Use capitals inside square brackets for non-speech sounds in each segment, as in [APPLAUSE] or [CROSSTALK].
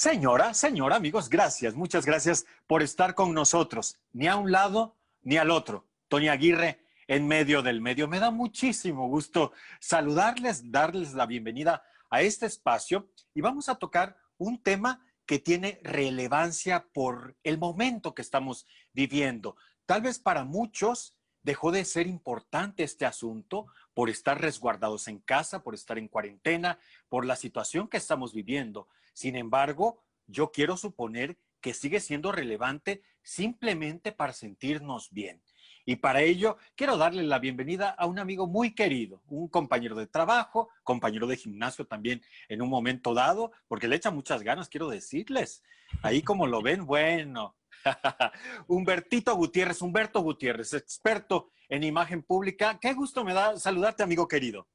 Señora, señora, amigos, gracias, muchas gracias por estar con nosotros, ni a un lado ni al otro. Toña Aguirre en medio del medio. Me da muchísimo gusto saludarles, darles la bienvenida a este espacio y vamos a tocar un tema que tiene relevancia por el momento que estamos viviendo. Tal vez para muchos dejó de ser importante este asunto por estar resguardados en casa, por estar en cuarentena, por la situación que estamos viviendo. Sin embargo, yo quiero suponer que sigue siendo relevante simplemente para sentirnos bien. Y para ello, quiero darle la bienvenida a un amigo muy querido, un compañero de trabajo, compañero de gimnasio también en un momento dado, porque le echa muchas ganas, quiero decirles. Ahí como lo ven, bueno. [LAUGHS] Humbertito Gutiérrez, Humberto Gutiérrez, experto en imagen pública. Qué gusto me da saludarte, amigo querido.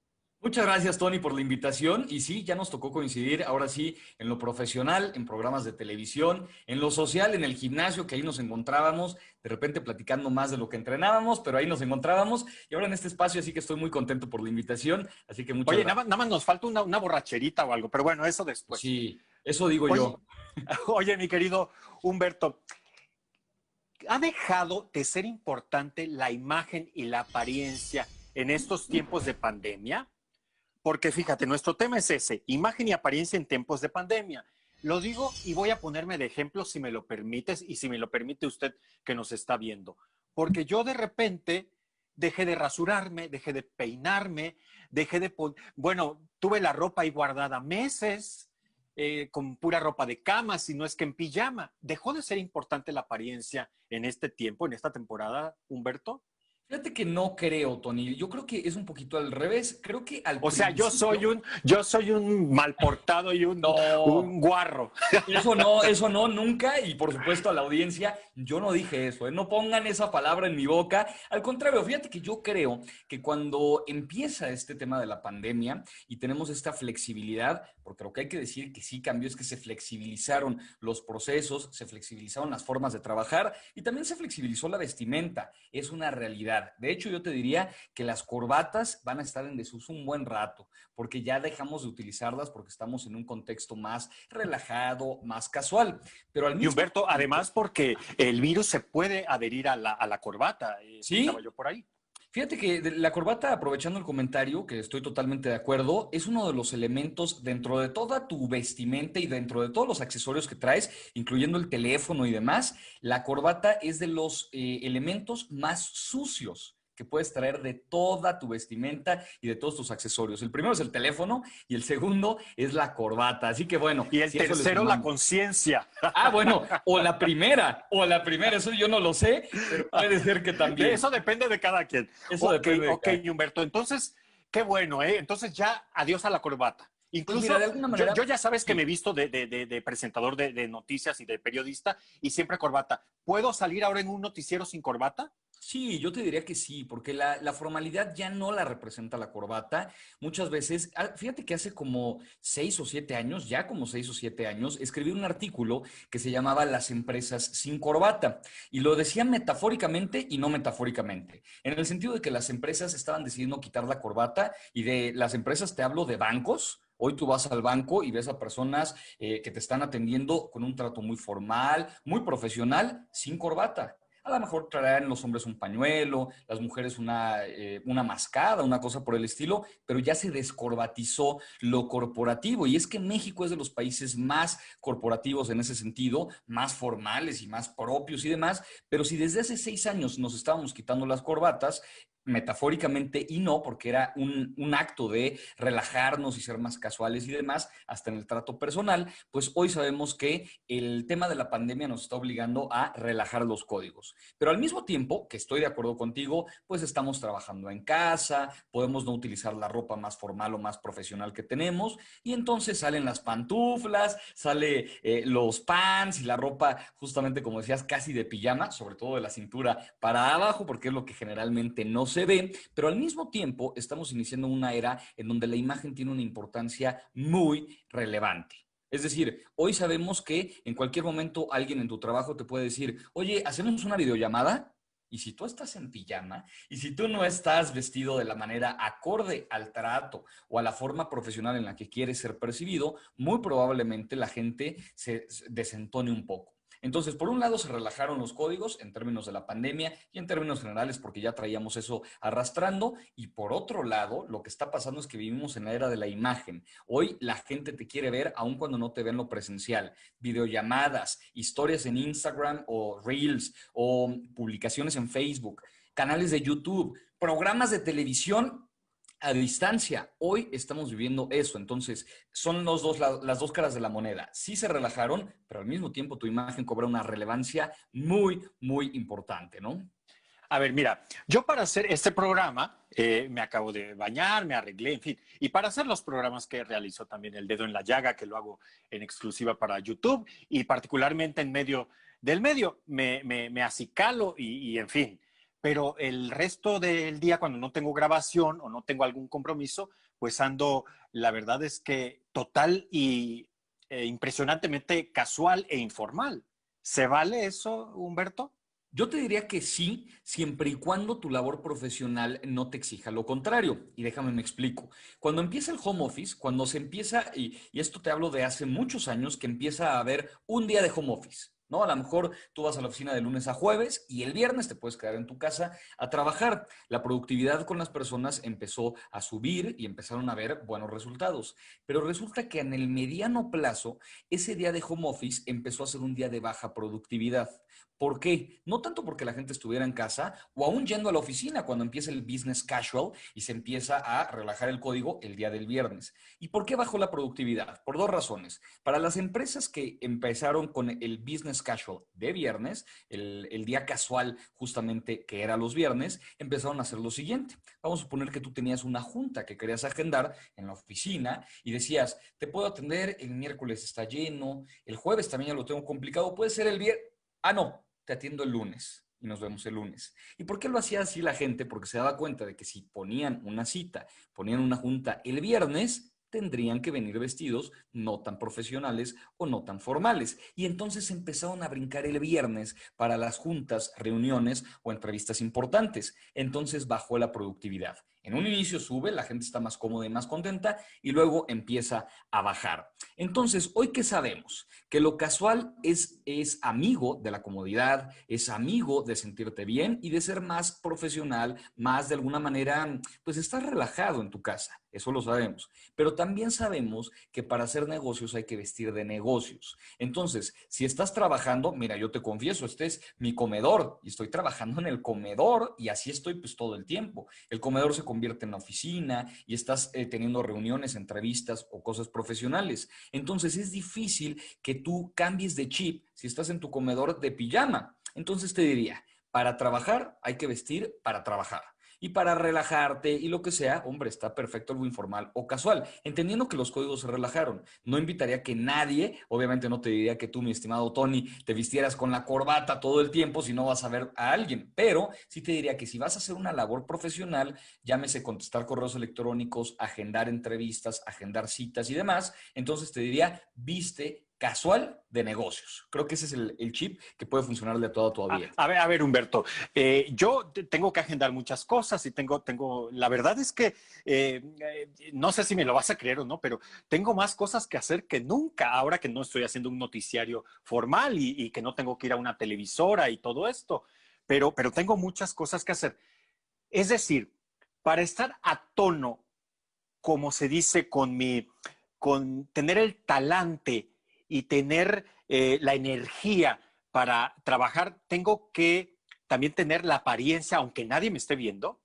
Muchas gracias, Tony, por la invitación. Y sí, ya nos tocó coincidir ahora sí en lo profesional, en programas de televisión, en lo social, en el gimnasio, que ahí nos encontrábamos, de repente platicando más de lo que entrenábamos, pero ahí nos encontrábamos. Y ahora en este espacio, así que estoy muy contento por la invitación. Así que muchas Oye, gracias. Nada, nada, más nos falta una, una, borracherita o algo, pero bueno, eso después. Sí, eso digo yo. [LAUGHS] Oye, mi querido Humberto. ¿Ha dejado de ser importante la imagen y la apariencia en estos tiempos de pandemia? porque fíjate, nuestro tema es ese, imagen y apariencia en tiempos de pandemia. Lo digo y voy a ponerme de ejemplo si me lo permites y si me lo permite usted que nos está viendo. Porque yo de repente dejé de rasurarme, dejé de peinarme, dejé de... poner... Bueno, tuve la ropa ahí guardada meses, eh, con pura ropa de cama, si no es que en pijama. ¿Dejó de ser importante la apariencia en este tiempo, en esta temporada, Humberto? Fíjate que no creo, Tony. Yo creo que es un poquito al revés. Creo que al O sea, yo soy un, yo soy un mal portado y un, no, un guarro. [LAUGHS] Eso no, eso no, nunca. Y por supuesto, a la audiencia, yo no dije eso. ¿eh? No pongan esa palabra en mi boca. Al contrario, fíjate que yo creo que cuando empieza este tema de la pandemia y tenemos esta flexibilidad, porque lo que hay que decir que sí cambió es que se flexibilizaron los procesos, se flexibilizaron las formas de trabajar y también se flexibilizó la vestimenta. Es una realidad. De hecho, yo te diría que las corbatas van a estar en desuso un buen rato, porque ya dejamos de utilizarlas porque estamos en un contexto más relajado, más casual. Pero al mismo... Y Humberto, además porque el virus se puede adherir a la, a la corbata. Eh, ¿Sí? Estaba yo por ahí. Fíjate que la corbata, aprovechando el comentario, que estoy totalmente de acuerdo, es uno de los elementos dentro de toda tu vestimenta y dentro de todos los accesorios que traes, incluyendo el teléfono y demás, la corbata es de los eh, elementos más sucios que puedes traer de toda tu vestimenta y de todos tus accesorios. El primero es el teléfono y el segundo es la corbata. Así que bueno. Y el tercero, la conciencia. Ah, bueno, [LAUGHS] o la primera, o la primera, eso yo no lo sé, puede ser que también. Eso depende de cada quien. Eso depende. De ok, Humberto, entonces, qué bueno, ¿eh? Entonces ya adiós a la corbata. Pues Incluso de alguna manera, yo, ya sabes que me he visto de presentador de, noticias y de periodista y siempre corbata. ¿Puedo salir ahora en un noticiero sin corbata? Sí, yo te diría que sí, porque la, formalidad ya no la representa la corbata. Muchas veces, ah, fíjate que hace como seis o siete años, ya como seis o siete años, escribí un artículo que se llamaba Las empresas sin corbata. Y lo decía metafóricamente y no metafóricamente, en el sentido de que las empresas estaban decidiendo quitar la corbata y de las empresas te hablo de bancos, Hoy tú vas al banco y ves a personas eh, que te están atendiendo con un trato muy formal, muy profesional, sin corbata a lo mejor traerán los hombres un pañuelo, las mujeres una, eh, una mascada, una cosa por el estilo, pero ya se descorbatizó lo corporativo. Y es que México es de los países más corporativos en ese sentido, más formales y más propios y demás, pero si desde hace seis años nos estábamos quitando las corbatas, metafóricamente y no, porque era un, acto de relajarnos y ser más casuales y demás, hasta en el trato personal, pues hoy sabemos que el tema de la pandemia nos está obligando a relajar los códigos. Pero al mismo tiempo, que estoy de acuerdo contigo, pues estamos trabajando en casa, podemos no utilizar la ropa más formal o más profesional que tenemos, y entonces salen las pantuflas, sale eh, los pants y la ropa, justamente como decías, casi de pijama, sobre todo de la cintura para abajo, porque es lo que generalmente no se se ve, pero al mismo tiempo estamos iniciando una era en donde la imagen tiene una importancia muy relevante. Es decir, hoy sabemos que en cualquier momento alguien en tu trabajo te puede decir, oye, ¿hacemos una videollamada? Y si tú estás en pijama y si tú no estás vestido de la manera acorde al trato o a la forma profesional en la que quieres ser percibido, muy probablemente la gente se desentone un poco. Entonces, por un lado se relajaron los códigos en términos de la pandemia y en términos generales porque ya traíamos eso arrastrando y por otro lado lo que está pasando es que vivimos en la era de la imagen. Hoy la gente te quiere ver aun cuando no te ven lo presencial. Videollamadas, historias en Instagram o reels o publicaciones en Facebook, canales de YouTube, programas de televisión a distancia. Hoy estamos viviendo eso. Entonces, son los dos, las dos caras de la moneda. Sí se relajaron, pero al mismo tiempo tu imagen cobra una relevancia muy, muy importante, ¿no? A ver, mira, yo para hacer este programa eh, me acabo de bañar, me arreglé, en fin, y para hacer los programas que realizo también El Dedo en la Llaga, que lo hago en exclusiva para YouTube y particularmente en medio del medio, me, me, acicalo y, y en fin, pero el resto del día cuando no tengo grabación o no tengo algún compromiso, pues ando, la verdad es que total y eh, impresionantemente casual e informal. ¿Se vale eso, Humberto? Yo te diría que sí, siempre y cuando tu labor profesional no te exija lo contrario. Y déjame me explico. Cuando empieza el home office, cuando se empieza, y esto te hablo de hace muchos años, que empieza a haber un día de home office ¿no? A lo mejor tú vas a la oficina de lunes a jueves y el viernes te puedes quedar en tu casa a trabajar. La productividad con las personas empezó a subir y empezaron a ver buenos resultados. Pero resulta que en el mediano plazo, ese día de home office empezó a ser un día de baja productividad. ¿Por qué? No tanto porque la gente estuviera en casa o aún yendo a la oficina cuando empieza el business casual y se empieza a relajar el código el día del viernes. ¿Y por qué bajó la productividad? Por dos razones. Para las empresas que empezaron con el business casual de viernes, el, día casual justamente que era los viernes, empezaron a hacer lo siguiente. Vamos a suponer que tú tenías una junta que querías agendar en la oficina y decías, te puedo atender, el miércoles está lleno, el jueves también ya lo tengo complicado, puede ser el viernes. Ah, no, te atiendo el lunes y nos vemos el lunes. ¿Y por qué lo hacía así la gente? Porque se daba cuenta de que si ponían una cita, ponían una junta el viernes, tendrían que venir vestidos no tan profesionales o no tan formales. Y entonces empezaron a brincar el viernes para las juntas, reuniones o entrevistas importantes. Entonces bajó la productividad. En un inicio sube, la gente está más cómoda y más contenta y luego empieza a bajar. Entonces, hoy que sabemos que lo casual es, es amigo de la comodidad, es amigo de sentirte bien y de ser más profesional, más de alguna manera, pues estar relajado en tu casa. Eso lo sabemos. Pero también sabemos que para hacer negocios hay que vestir de negocios. Entonces, si estás trabajando, mira, yo te confieso, este es mi comedor y estoy trabajando en el comedor y así estoy pues todo el tiempo. El comedor se convierte en la oficina y estás eh, teniendo reuniones, entrevistas o cosas profesionales. Entonces es difícil que tú cambies de chip si estás en tu comedor de pijama. Entonces te diría, para trabajar hay que vestir para trabajar y para relajarte y lo que sea, hombre, está perfecto algo informal o casual, entendiendo que los códigos se relajaron. No invitaría que nadie, obviamente no te diría que tú, mi estimado Tony, te vistieras con la corbata todo el tiempo si no vas a ver a alguien, pero sí te diría que si vas a hacer una labor profesional, llámese contestar correos electrónicos, agendar entrevistas, agendar citas y demás, entonces te diría, viste casual de negocios. Creo que ese es el, chip que puede funcionar de todo todavía. Ah, a, ver, a ver, Humberto, eh, yo tengo que agendar muchas cosas y tengo, tengo, la verdad es que eh, no sé si me lo vas a creer o no, pero tengo más cosas que hacer que nunca ahora que no estoy haciendo un noticiario formal y, que no tengo que ir a una televisora y todo esto, pero, pero tengo muchas cosas que hacer. Es decir, para estar a tono, como se dice, con mi, con tener el talante, y tener eh, la energía para trabajar, tengo que también tener la apariencia, aunque nadie me esté viendo?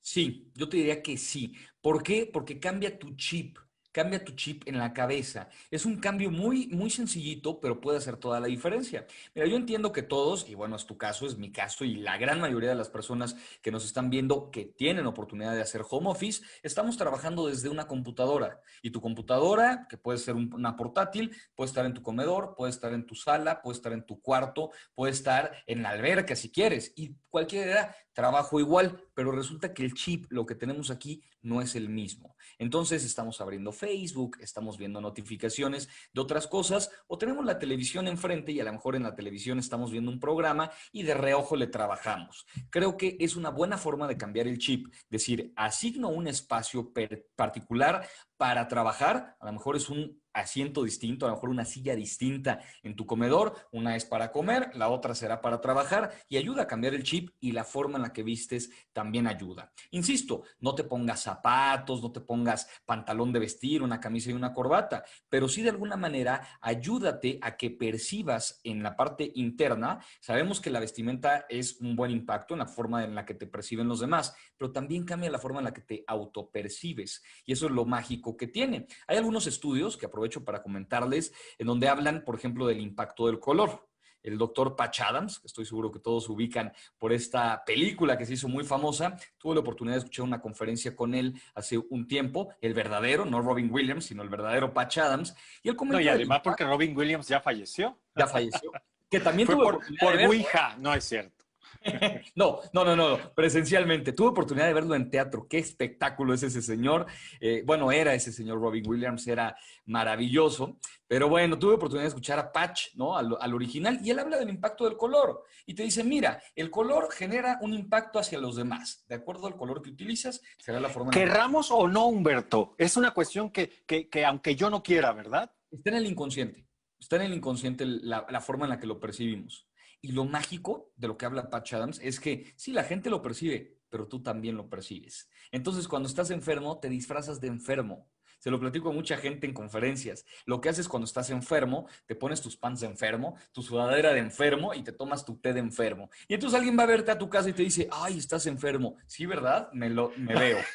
Sí, yo te diría que sí. ¿Por qué? Porque cambia tu chip. Cambia tu chip en la cabeza. Es un cambio muy, muy sencillito, pero puede hacer toda la diferencia. Mira, yo entiendo que todos, y bueno, es tu caso, es mi caso, y la gran mayoría de las personas que nos están viendo que tienen oportunidad de hacer home office, estamos trabajando desde una computadora. Y tu computadora, que puede ser una portátil, puede estar en tu comedor, puede estar en tu sala, puede estar en tu cuarto, puede estar en la alberca si quieres. Y cualquier edad, trabajo igual, pero resulta que el chip, lo que tenemos aquí, no es el mismo. Entonces estamos abriendo Facebook, estamos viendo notificaciones de otras cosas, o tenemos la televisión enfrente y a lo mejor en la televisión estamos viendo un programa y de reojo le trabajamos. Creo que es una buena forma de cambiar el chip, decir, asigno un espacio particular para trabajar, a lo mejor es un asiento distinto, a lo mejor una silla distinta en tu comedor. Una es para comer, la otra será para trabajar y ayuda a cambiar el chip y la forma en la que vistes también ayuda. Insisto, no te pongas zapatos, no te pongas pantalón de vestir, una camisa y una corbata, pero sí de alguna manera ayúdate a que percibas en la parte interna. Sabemos que la vestimenta es un buen impacto en la forma en la que te perciben los demás, pero también cambia la forma en la que te autopercibes y eso es lo mágico que tiene. Hay algunos estudios que aprovechan para comentarles, en donde hablan, por ejemplo, del impacto del color. El doctor Patch Adams, que estoy seguro que todos ubican por esta película que se hizo muy famosa, tuve la oportunidad de escuchar una conferencia con él hace un tiempo, el verdadero, no Robin Williams, sino el verdadero Patch Adams. Y él comentó. No, y además porque Robin Williams ya falleció. Ya falleció. que también por, por Ouija, no es cierto. [LAUGHS] no, no, no, no, presencialmente. Tuve oportunidad de verlo en teatro. Qué espectáculo es ese señor. Eh, bueno, era ese señor Robin Williams, era maravilloso. Pero bueno, tuve oportunidad de escuchar a Patch, ¿no? Al, original, y él habla del impacto del color. Y te dice, mira, el color genera un impacto hacia los demás. De acuerdo al color que utilizas, será la forma. Querramos o no, Humberto, es una cuestión que, aunque yo no quiera, ¿verdad? Está en el inconsciente. Está en el inconsciente la forma en la que lo percibimos. Y lo mágico de lo que habla Patch Adams es que sí, la gente lo percibe, pero tú también lo percibes. Entonces, cuando estás enfermo, te disfrazas de enfermo. Se lo platico a mucha gente en conferencias. Lo que haces cuando estás enfermo, te pones tus pants de enfermo, tu sudadera de enfermo y te tomas tu té de enfermo. Y entonces alguien va a verte a tu casa y te dice, ay, estás enfermo. Sí, ¿verdad? Me, lo, veo. [LAUGHS]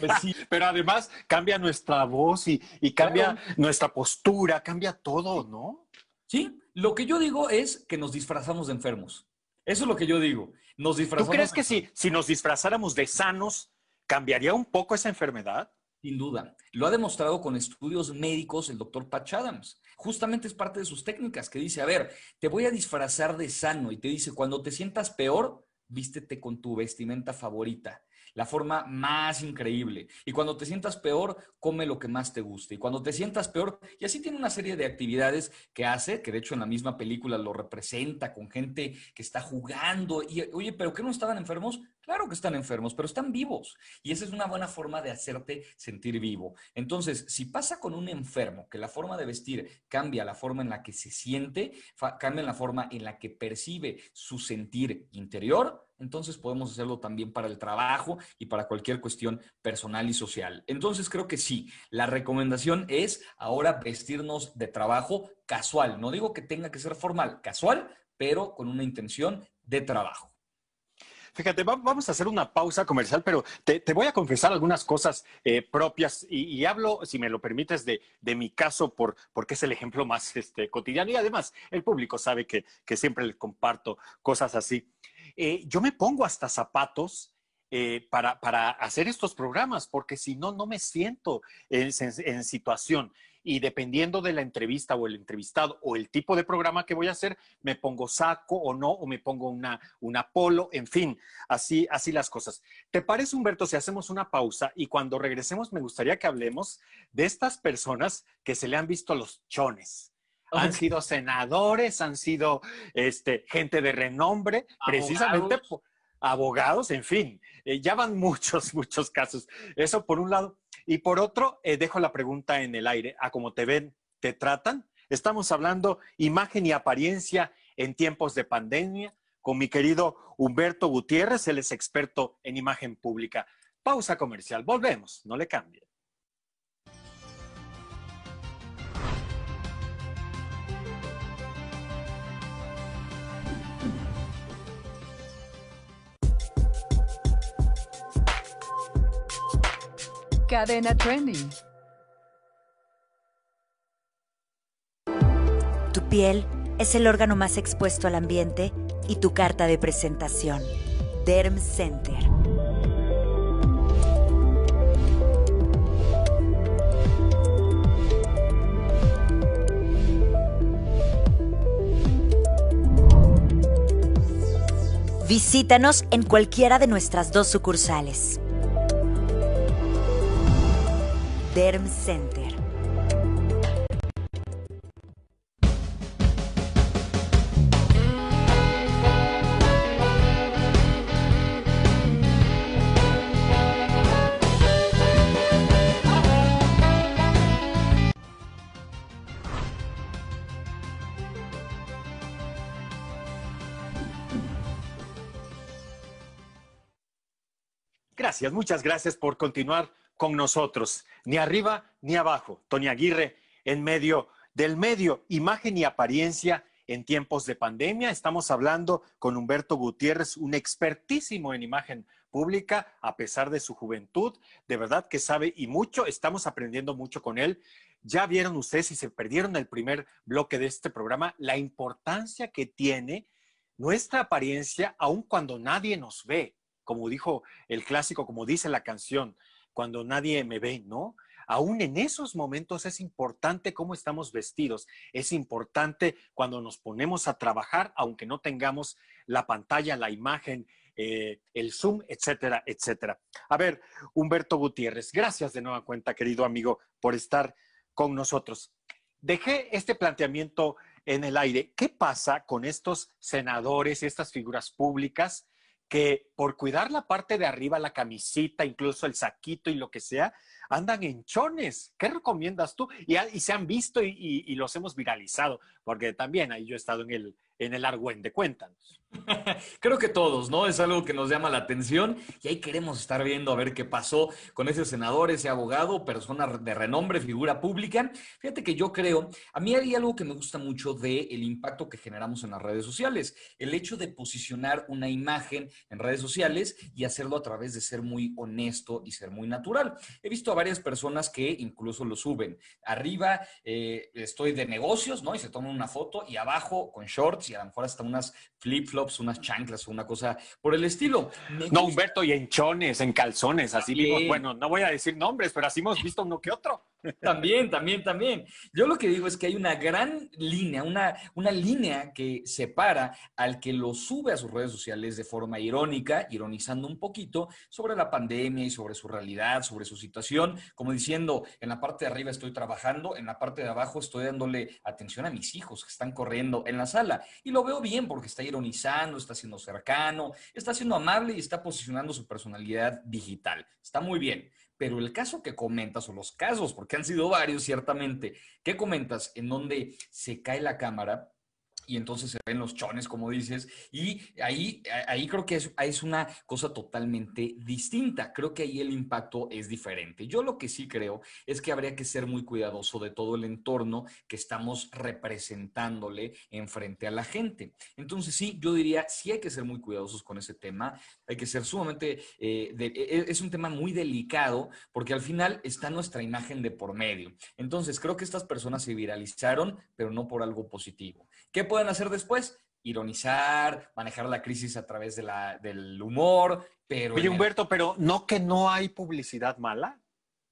Pues pero además cambia nuestra voz y, cambia nuestra postura, cambia todo, ¿no? Sí, lo que yo digo es que nos disfrazamos de enfermos. Eso es lo que yo digo. Nos disfrazamos. ¿Tú crees que si, si nos disfrazáramos de sanos, cambiaría un poco esa enfermedad? Sin duda. Lo ha demostrado con estudios médicos el doctor Patch Adams. Justamente es parte de sus técnicas que dice, a ver, te voy a disfrazar de sano y te dice, cuando te sientas peor, vístete con tu vestimenta favorita la forma más increíble. Y cuando te sientas peor, come lo que más te guste. Y cuando te sientas peor, y así tiene una serie de actividades que hace, que de hecho en la misma película lo representa con gente que está jugando. Y oye, ¿pero qué no estaban enfermos? Claro que están enfermos, pero están vivos. Y esa es una buena forma de hacerte sentir vivo. Entonces, si pasa con un enfermo que la forma de vestir cambia la forma en la que se siente, cambia la forma en la que percibe su sentir interior, entonces podemos hacerlo también para el trabajo y para cualquier cuestión personal y social. Entonces creo que sí, la recomendación es ahora vestirnos de trabajo casual. No digo que tenga que ser formal, casual, pero con una intención de trabajo. Fíjate, vamos a hacer una pausa comercial, pero te, voy a confesar algunas cosas eh, propias y, hablo, si me lo permites, de, mi caso por, porque es el ejemplo más este, cotidiano y además el público sabe que, siempre les comparto cosas así. Eh, yo me pongo hasta zapatos eh, para, hacer estos programas, porque si no, no me siento en situación y dependiendo de la entrevista o el entrevistado o el tipo de programa que voy a hacer, me pongo saco o no, o me pongo una, una polo, en fin, así, así las cosas. ¿Te parece, Humberto, si hacemos una pausa y cuando regresemos me gustaría que hablemos de estas personas que se le han visto los chones? han sido senadores, han sido este, gente de renombre, precisamente abogados, en fin, eh, ya van [LAUGHS] muchos, muchos casos. Eso por un lado. Y por otro, eh, dejo la pregunta en el aire, a cómo te ven, te tratan. Estamos hablando imagen y apariencia en tiempos de pandemia con mi querido Humberto Gutiérrez, él es experto en imagen pública. Pausa comercial, volvemos, no le cambien. Cadena Trending. Tu piel es el órgano más expuesto al ambiente y tu carta de presentación. Derm Center. Visítanos en cualquiera de nuestras dos sucursales. Derm Center. Gracias, muchas gracias por continuar con nosotros, ni arriba ni abajo. Tony Aguirre, en medio del medio, imagen y apariencia en tiempos de pandemia. Estamos hablando con Humberto Gutiérrez, un expertísimo en imagen pública, a pesar de su juventud. De verdad que sabe y mucho, estamos aprendiendo mucho con él. Ya vieron ustedes, si se perdieron el primer bloque de este programa, la importancia que tiene nuestra apariencia, aun cuando nadie nos ve, como dijo el clásico, como dice la canción cuando nadie me ve, ¿no? Aún en esos momentos es importante cómo estamos vestidos, es importante cuando nos ponemos a trabajar, aunque no tengamos la pantalla, la imagen, eh, el Zoom, etcétera, etcétera. A ver, Humberto Gutiérrez, gracias de nueva cuenta, querido amigo, por estar con nosotros. Dejé este planteamiento en el aire. ¿Qué pasa con estos senadores, estas figuras públicas que por cuidar la parte de arriba, la camisita, incluso el saquito y lo que sea, andan en chones. ¿Qué recomiendas tú? Y, se han visto y, los hemos viralizado, porque también ahí yo he estado en el, en el argüen de cuéntanos. [LAUGHS] Creo que todos, ¿no? Es algo que nos llama la atención y ahí queremos estar viendo a ver qué pasó con ese senador, ese abogado, persona de renombre, figura pública. Fíjate que yo creo, a mí hay algo que me gusta mucho del el impacto que generamos en las redes sociales, el hecho de posicionar una imagen en redes sociales y hacerlo a través de ser muy honesto y ser muy natural. He visto a varias personas que incluso lo suben. Arriba eh, estoy de negocios, ¿no? Y se toman una foto y abajo con shorts y a lo mejor hasta unas flip-flops unas chanclas, o una cosa por el estilo. no, Humberto, y en chones, en calzones, así vimos. Bueno, no voy a decir nombres, pero así hemos visto uno que otro. También, también, también. Yo lo que digo es que hay una gran línea, una, línea que separa al que lo sube a sus redes sociales de forma irónica, ironizando un poquito sobre la pandemia y sobre su realidad, sobre su situación, como diciendo, en la parte de arriba estoy trabajando, en la parte de abajo estoy dándole atención a mis hijos que están corriendo en la sala. Y lo veo bien porque está ironizando, está siendo cercano, está siendo amable y está posicionando su personalidad digital. Está muy bien pero el caso que comentas, o los casos, porque han sido varios ciertamente, que comentas en donde se cae la cámara, y entonces se ven los chones, como dices, y ahí, ahí creo que es, es una cosa totalmente distinta. Creo que ahí el impacto es diferente. Yo lo que sí creo es que habría que ser muy cuidadoso de todo el entorno que estamos representándole enfrente a la gente. Entonces sí, yo diría, sí hay que ser muy cuidadosos con ese tema, hay que ser sumamente, eh, e, es un tema muy delicado porque al final está nuestra imagen de por medio. Entonces creo que estas personas se viralizaron, pero no por algo positivo. ¿Qué puede hacer después? Ironizar, manejar la crisis a través de del humor, pero... Oye, Humberto, pero ¿no que no hay publicidad mala?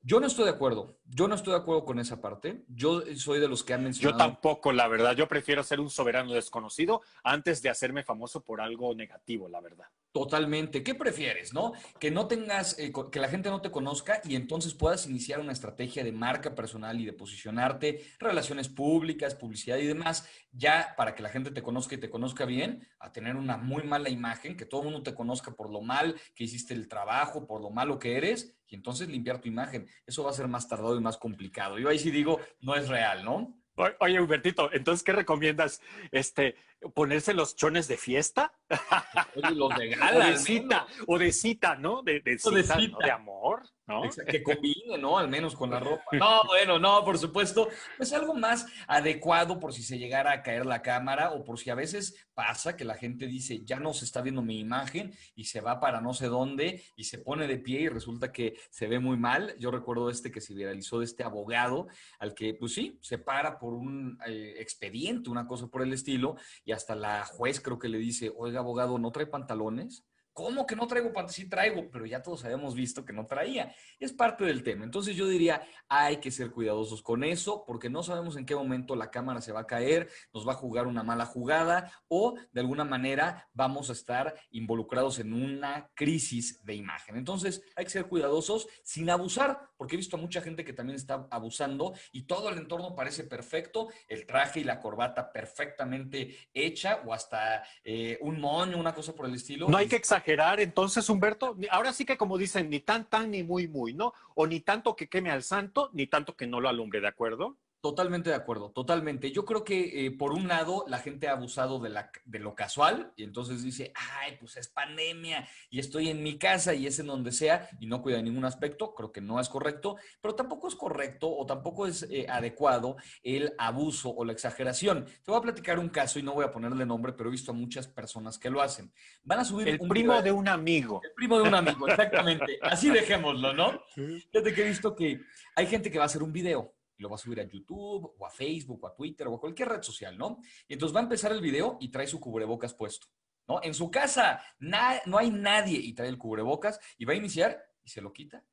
Yo no estoy de acuerdo. Yo no estoy de acuerdo con esa parte. Yo soy de los que han mencionado. Yo tampoco, la verdad. Yo prefiero ser un soberano desconocido antes de hacerme famoso por algo negativo, la verdad. Totalmente. ¿Qué prefieres, no? Que no tengas, eh, que la gente no te conozca y entonces puedas iniciar una estrategia de marca personal y de posicionarte, relaciones públicas, publicidad y demás, ya para que la gente te conozca y te conozca bien, a tener una muy mala imagen, que todo el mundo te conozca por lo mal que hiciste el trabajo, por lo malo que eres, y entonces limpiar tu imagen. Eso va a ser más tardado y más complicado. Yo ahí sí digo, no es real, ¿no? Oye, Humbertito, entonces, ¿qué recomiendas? Este, ¿Ponerse los chones de fiesta? o de cita, de ¿no? De, cita, de amor. Que combine, ¿no? Al menos con la ropa. [LAUGHS] No, bueno, no, por supuesto. Es pues algo más adecuado por si se llegara a caer la cámara o por si a veces pasa que la gente dice, ya no se está viendo mi imagen y se va para no sé dónde y se pone de pie y resulta que se ve muy mal. Yo recuerdo este que se viralizó de este abogado al que, pues sí, se para por un eh, expediente, una cosa por el estilo, y hasta la juez creo que le dice, oiga, abogado, ¿no trae pantalones? ¿Cómo que no traigo pantalla Sí traigo, pero ya todos habíamos visto que no traía. Es parte del tema. Entonces yo diría, hay que ser cuidadosos con eso, porque no sabemos en qué momento la cámara se va a caer, nos va a jugar una mala jugada o de alguna manera vamos a estar involucrados en una crisis de imagen. Entonces hay que ser cuidadosos sin abusar, porque he visto a mucha gente que también está abusando y todo el entorno parece perfecto, el traje y la corbata perfectamente hecha o hasta eh, un moño, una cosa por el estilo. No hay que exagerar exagerar entonces, Humberto? Ahora sí que como dicen, ni tan tan ni muy muy, ¿no? O ni tanto que queme al santo, ni tanto que no lo alumbre, ¿de acuerdo? Totalmente de acuerdo, totalmente. Yo creo que eh, por un lado la gente ha abusado de, lo casual y entonces dice, ay, pues es pandemia y estoy en mi casa y es en donde sea y no cuida ningún aspecto, creo que no es correcto, pero tampoco es correcto o tampoco es eh, adecuado el abuso o la exageración. Te voy a platicar un caso y no voy a ponerle nombre, pero he visto a muchas personas que lo hacen. Van a subir... El primo de un amigo. El primo de un amigo, exactamente. Así dejémoslo, ¿no? [LAUGHS] Fíjate que he visto que hay gente que va a hacer un video lo va a subir a YouTube o a Facebook o a Twitter o a cualquier red social, ¿no? Y entonces va a empezar el video y trae su cubrebocas puesto, ¿no? En su casa no hay nadie y trae el cubrebocas y va a iniciar y se lo quita.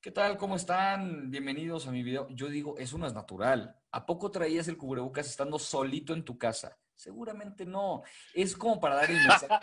¿Qué tal? ¿Cómo están? Bienvenidos a mi video. Yo digo, eso no es natural. ¿A poco traías el cubrebocas estando solito en tu casa? Seguramente no. Es como para dar el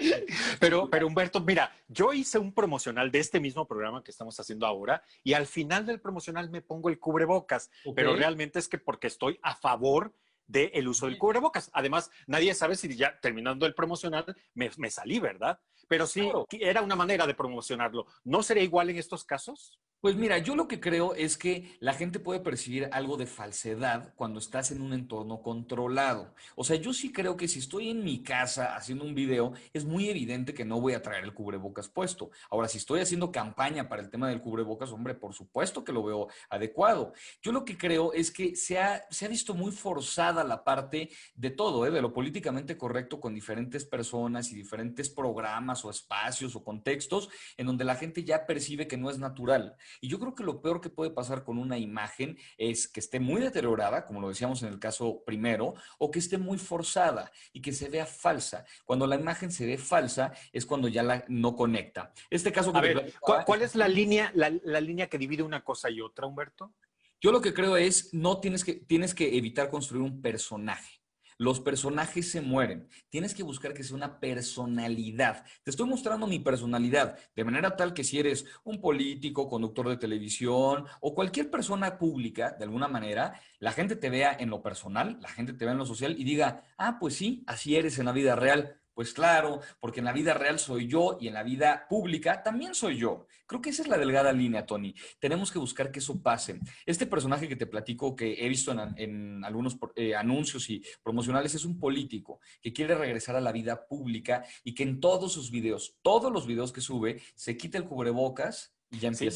[LAUGHS] pero, pero Humberto, mira, yo hice un promocional de este mismo programa que estamos haciendo ahora y al final del promocional me pongo el cubrebocas, pero realmente es que porque estoy a favor del uso del cubrebocas. Además, nadie sabe si ya terminando el promocional me, salí, ¿verdad? Pero sí, era una manera de promocionarlo. ¿No sería igual en estos casos? Pues mira, yo lo que creo es que la gente puede percibir algo de falsedad cuando estás en un entorno controlado. O sea, yo sí creo que si estoy en mi casa haciendo un video, es muy evidente que no voy a traer el cubrebocas puesto. Ahora, si estoy haciendo campaña para el tema del cubrebocas, hombre, por supuesto que lo veo adecuado. Yo lo que creo es que se ha, visto muy forzada la parte de todo, ¿eh? de lo políticamente correcto con diferentes personas y diferentes programas o espacios o contextos en donde la gente ya percibe que no es natural. Y yo creo que lo peor que puede pasar con una imagen es que esté muy deteriorada, como lo decíamos en el caso primero, o que esté muy forzada y que se vea falsa. Cuando la imagen se ve falsa es cuando ya la, no conecta. Este caso ¿cuál, es la línea, la línea que divide una cosa y otra, Humberto? Yo lo que creo es, no tienes que, tienes que evitar construir un personaje. Los personajes se mueren. Tienes que buscar que sea una personalidad. Te estoy mostrando mi personalidad, de manera tal que si eres un político, conductor de televisión o cualquier persona pública, de alguna manera, la gente te vea en lo personal, la gente te vea en lo social y diga, ah, pues sí, así eres en la vida real. Pues claro, porque en la vida real soy yo y en la vida pública también soy yo. Creo que esa es la delgada línea, Tony. Tenemos que buscar que eso pase. Este personaje que te platico, que he visto en, algunos eh, anuncios y promocionales, es un político que quiere regresar a la vida pública y que en todos sus videos, todos los videos que sube, se quita el cubrebocas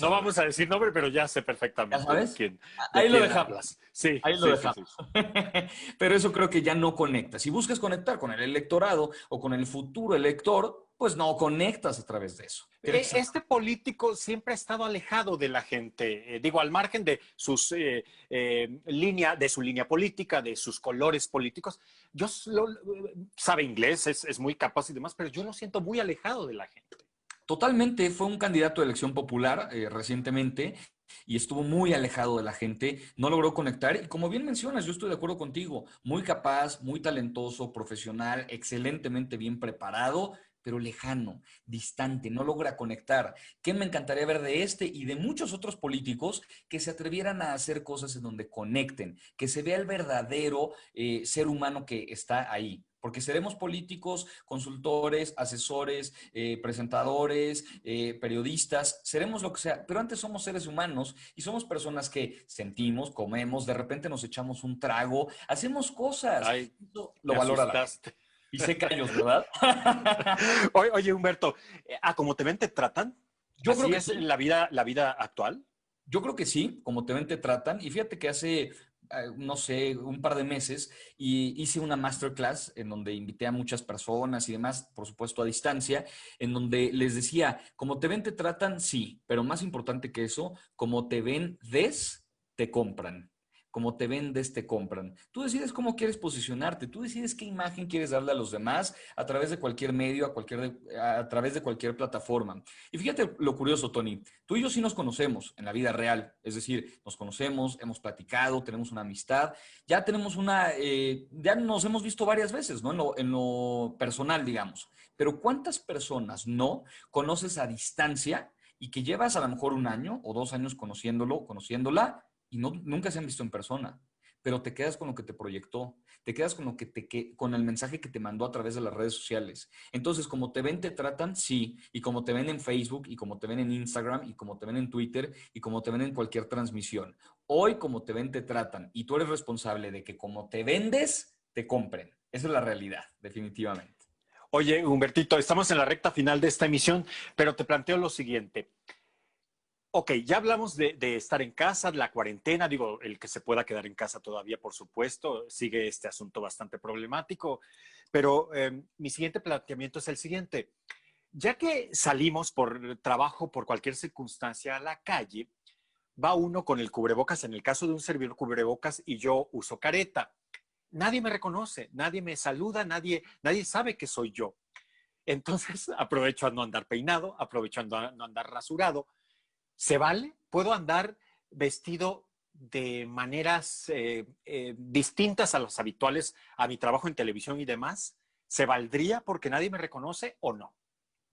no vamos a decir nombre, pero ya sé perfectamente Quién, ah, Ahí lo dejamos. Sí, Ahí lo dejamos. [LAUGHS] pero eso creo que ya no conecta. Si buscas conectar con el electorado o con el futuro elector, pues no conectas a través de eso. Eh, este político siempre ha estado alejado de la gente, eh, digo, al margen de sus eh, línea, de su línea política, de sus colores políticos. Yo sabe inglés, es, es muy capaz y demás, pero yo lo siento muy alejado de la gente. Totalmente fue un candidato de elección popular eh, recientemente y estuvo muy alejado de la gente, no logró conectar y como bien mencionas, yo estoy de acuerdo contigo, muy capaz, muy talentoso, profesional, excelentemente bien preparado, pero lejano, distante, no logra conectar. ¿Qué me encantaría ver de este y de muchos otros políticos que se atrevieran a hacer cosas en donde conecten, que se vea el verdadero eh, ser humano que está ahí? porque seremos políticos, consultores, asesores, eh, presentadores, eh, periodistas, seremos lo que sea, pero antes somos seres humanos y somos personas que sentimos, comemos, de repente nos echamos un trago, hacemos cosas. lo valora Y sé callos, ¿verdad? [LAUGHS] Oye, Humberto, eh, ¿a ah, cómo te ven te tratan? Yo creo que es la vida, la vida actual. Yo creo que sí, como te ven, te tratan. Y fíjate que hace eh, no sé, un par de meses y hice una masterclass en donde invité a muchas personas y demás, por supuesto a distancia, en donde les decía, como te ven, te tratan, sí, pero más importante que eso, como te ven, des, te compran como te vendes, te compran. Tú decides cómo quieres posicionarte, tú decides qué imagen quieres darle a los demás a través de cualquier medio, a, cualquier, a través de cualquier plataforma. Y fíjate lo curioso, Tony, tú y yo sí nos conocemos en la vida real, es decir, nos conocemos, hemos platicado, tenemos una amistad, ya tenemos una, eh, ya nos hemos visto varias veces, ¿no? En lo, en lo personal, digamos. Pero ¿cuántas personas no conoces a distancia y que llevas a lo mejor un año o dos años conociéndolo, conociéndola? y nunca se han visto en persona, pero te quedas con lo que te proyectó, te quedas con lo que te que, con el mensaje que te mandó a través de las redes sociales. Entonces, como te ven, te tratan, sí, y como te ven en Facebook, y como te ven en Instagram, y como te ven en Twitter, y como te ven en cualquier transmisión. Hoy, como te ven, te tratan, y tú eres responsable de que como te vendes, te compren. Esa es la realidad, definitivamente. Oye, Humbertito, estamos en la recta final de esta emisión, pero te planteo lo siguiente. Ok, ya hablamos de, estar en casa, la cuarentena, digo, el que se pueda quedar en casa todavía, por supuesto, sigue este asunto bastante problemático, pero em, mi siguiente planteamiento es el siguiente. Ya que salimos por trabajo, por cualquier circunstancia a la calle, va uno con el cubrebocas, en el caso de un servidor cubrebocas y yo uso careta. Nadie me reconoce, nadie me saluda, nadie, nadie sabe que soy yo. Entonces [LAUGHS] aprovecho a no andar peinado, aprovecho a no andar rasurado, ¿Se vale? ¿Puedo andar vestido de maneras eh, eh, distintas a las habituales a mi trabajo en televisión y demás? ¿Se valdría porque nadie me reconoce o no?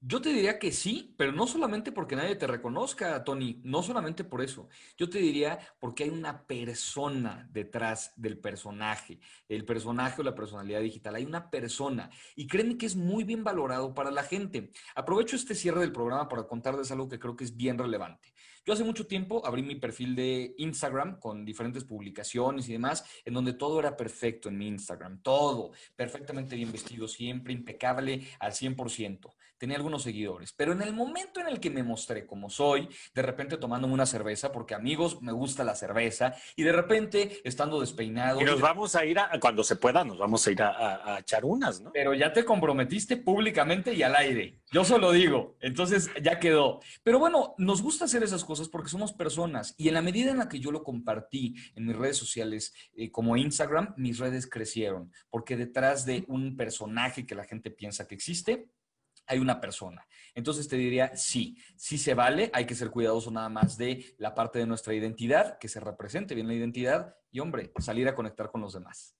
Yo te diría que sí, pero no solamente porque nadie te reconozca, Tony, no solamente por eso. Yo te diría porque hay una persona detrás del personaje, el personaje o la personalidad digital, hay una persona y créeme que es muy bien valorado para la gente. Aprovecho este cierre del programa para contarles algo que creo que es bien relevante. Yo hace mucho tiempo abrí mi perfil de Instagram con diferentes publicaciones y demás, en donde todo era perfecto en mi Instagram, todo perfectamente bien vestido, siempre impecable al 100% tenía algunos seguidores, pero en el momento en el que me mostré como soy, de repente tomándome una cerveza, porque amigos, me gusta la cerveza, y de repente estando despeinado. Y nos vamos a ir, a, cuando se pueda, nos vamos a ir a, echar unas, ¿no? Pero ya te comprometiste públicamente y al aire. Yo solo digo, entonces ya quedó. Pero bueno, nos gusta hacer esas cosas porque somos personas y en la medida en la que yo lo compartí en mis redes sociales eh, como Instagram, mis redes crecieron, porque detrás de un personaje que la gente piensa que existe, hay una persona. Entonces te diría, sí, sí se vale, hay que ser cuidadoso nada más de la parte de nuestra identidad, que se represente bien la identidad y, hombre, salir a conectar con los demás.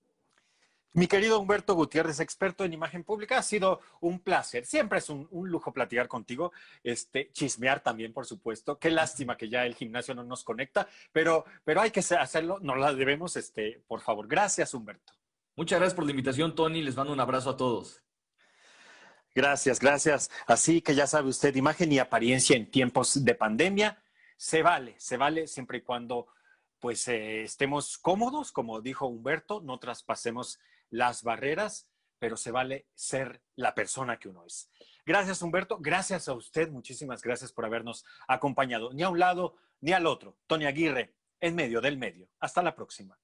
Mi querido Humberto Gutiérrez, experto en imagen pública, ha sido un placer. Siempre es un, lujo platicar contigo, este, chismear también, por supuesto. Qué lástima que ya el gimnasio no nos conecta, pero, pero hay que hacerlo, nos la debemos, este, por favor. Gracias, Humberto. Muchas gracias por la invitación, Tony. Les mando un abrazo a todos. Gracias, gracias. Así que ya sabe usted, imagen y apariencia en tiempos de pandemia se vale, se vale siempre y cuando pues eh, estemos cómodos, como dijo Humberto, no traspasemos las barreras, pero se vale ser la persona que uno es. Gracias Humberto, gracias a usted, muchísimas gracias por habernos acompañado, ni a un lado ni al otro. Tony Aguirre, en medio del medio. Hasta la próxima.